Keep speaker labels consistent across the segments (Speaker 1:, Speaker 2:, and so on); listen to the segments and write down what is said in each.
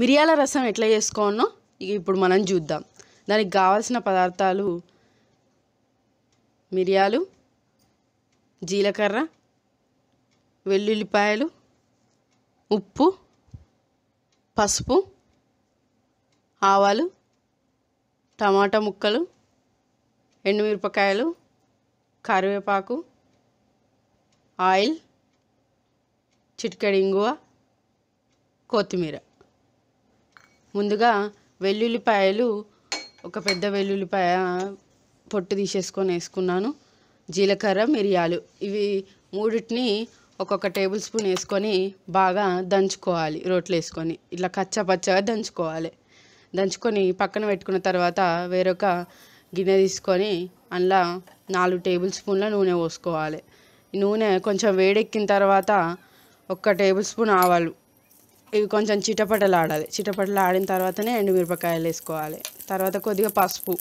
Speaker 1: మిరియాల రసం ఎట్లా చేసుకోవాలో ఇప్పుడు మనం చూద్దాం దానికి కావాల్సిన పదార్థాలు మిరియాలు జీలకర్ర వెల్లుల్లిపాయలు ఉప్పు పసుపు ఆవాలు టమాటా ముక్కలు ఎండుమిరపకాయలు కరివేపాకు ఆయిల్ చిటికెడు ఇంగువ కొత్తిమీర ముందుగా వెల్లుల్లిపాయలు ఒక పెద్ద వెల్లుల్లిపాయ పొట్టు తీసేసుకొని వేసుకున్నాను జీలకర్ర మిరియాలు ఇవి మూడింటిని ఒక్కొక్క టేబుల్ స్పూన్ వేసుకొని బాగా దంచుకోవాలి రోట్లు వేసుకొని ఇట్లా కచ్చపచ్చగా దంచుకోవాలి దంచుకొని పక్కన పెట్టుకున్న తర్వాత వేరొక గిన్నె తీసుకొని అందులో నాలుగు టేబుల్ స్పూన్ల నూనె పోసుకోవాలి నూనె కొంచెం వేడెక్కిన తర్వాత ఒక్క టేబుల్ స్పూన్ ఆవాలు ఇవి కొంచెం చిటపటలు ఆడాలి చిటపటలు ఆడిన తర్వాతనే ఎండుమిరపకాయలు వేసుకోవాలి తర్వాత కొద్దిగా పసుపు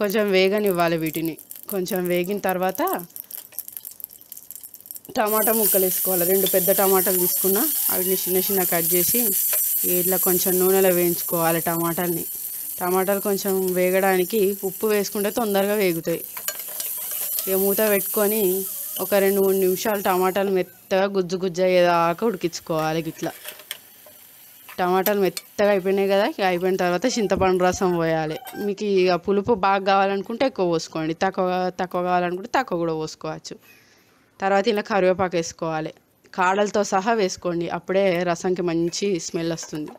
Speaker 1: కొంచెం వేగనివ్వాలి వీటిని కొంచెం వేగిన తర్వాత టమాటా ముక్కలు వేసుకోవాలి రెండు పెద్ద టమాటాలు తీసుకున్నా వాటిని చిన్న చిన్న కట్ చేసి ఇట్లా కొంచెం నూనెలో వేయించుకోవాలి టమాటాలని టమాటాలు కొంచెం వేగడానికి ఉప్పు వేసుకుంటే తొందరగా వేగుతాయి ఇక మూత పెట్టుకొని ఒక రెండు మూడు నిమిషాలు టమాటాలు మెత్తగా గుజ్జు గుజ్జు అయ్యేదాకా ఉడికించుకోవాలి ఇట్లా టమాటాలు మెత్తగా అయిపోయినాయి కదా ఇక అయిపోయిన తర్వాత చింతపండు రసం పోయాలి మీకు ఇక పులుపు బాగా కావాలనుకుంటే ఎక్కువ పోసుకోండి తక్కువ తక్కువ కావాలనుకుంటే తక్కువ కూడా పోసుకోవచ్చు తర్వాత ఇలా కరివేపాకు వేసుకోవాలి కాడలతో సహా వేసుకోండి అప్పుడే రసంకి మంచి స్మెల్ వస్తుంది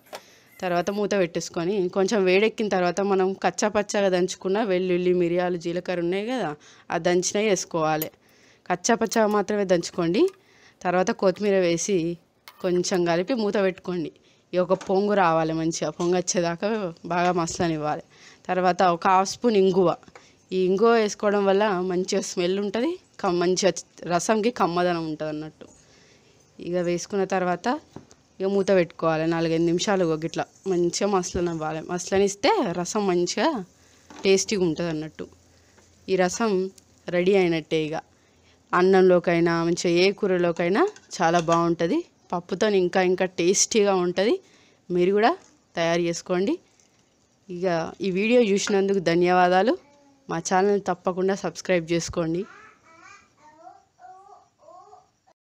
Speaker 1: తర్వాత మూత పెట్టేసుకొని కొంచెం వేడెక్కిన తర్వాత మనం కచ్చాపచ్చగా దంచుకున్న వెల్లుల్లి మిరియాలు జీలకర్ర ఉన్నాయి కదా ఆ దంచినవి వేసుకోవాలి కచ్చాపచ్చ మాత్రమే దంచుకోండి తర్వాత కొత్తిమీర వేసి కొంచెం కలిపి మూత పెట్టుకోండి ఈ ఒక పొంగు రావాలి మంచిగా పొంగు వచ్చేదాకా బాగా మసలనివ్వాలి తర్వాత ఒక హాఫ్ స్పూన్ ఇంగువ ఈ ఇంగువ వేసుకోవడం వల్ల మంచిగా స్మెల్ ఉంటుంది కమ్ మంచిగా రసంకి కమ్మదనం ఉంటుంది అన్నట్టు ఇక వేసుకున్న తర్వాత ఇక మూత పెట్టుకోవాలి నాలుగైదు నిమిషాలు ఒకట్లా మంచిగా మసలనివ్వాలి మసలనిస్తే రసం మంచిగా టేస్టీగా ఉంటుంది అన్నట్టు ఈ రసం రెడీ అయినట్టే ఇక అన్నంలోకైనా మంచిగా ఏ కూరలోకైనా చాలా బాగుంటుంది పప్పుతో ఇంకా ఇంకా టేస్టీగా ఉంటుంది మీరు కూడా తయారు చేసుకోండి ఇక ఈ వీడియో చూసినందుకు ధన్యవాదాలు మా ఛానల్ తప్పకుండా సబ్స్క్రైబ్ చేసుకోండి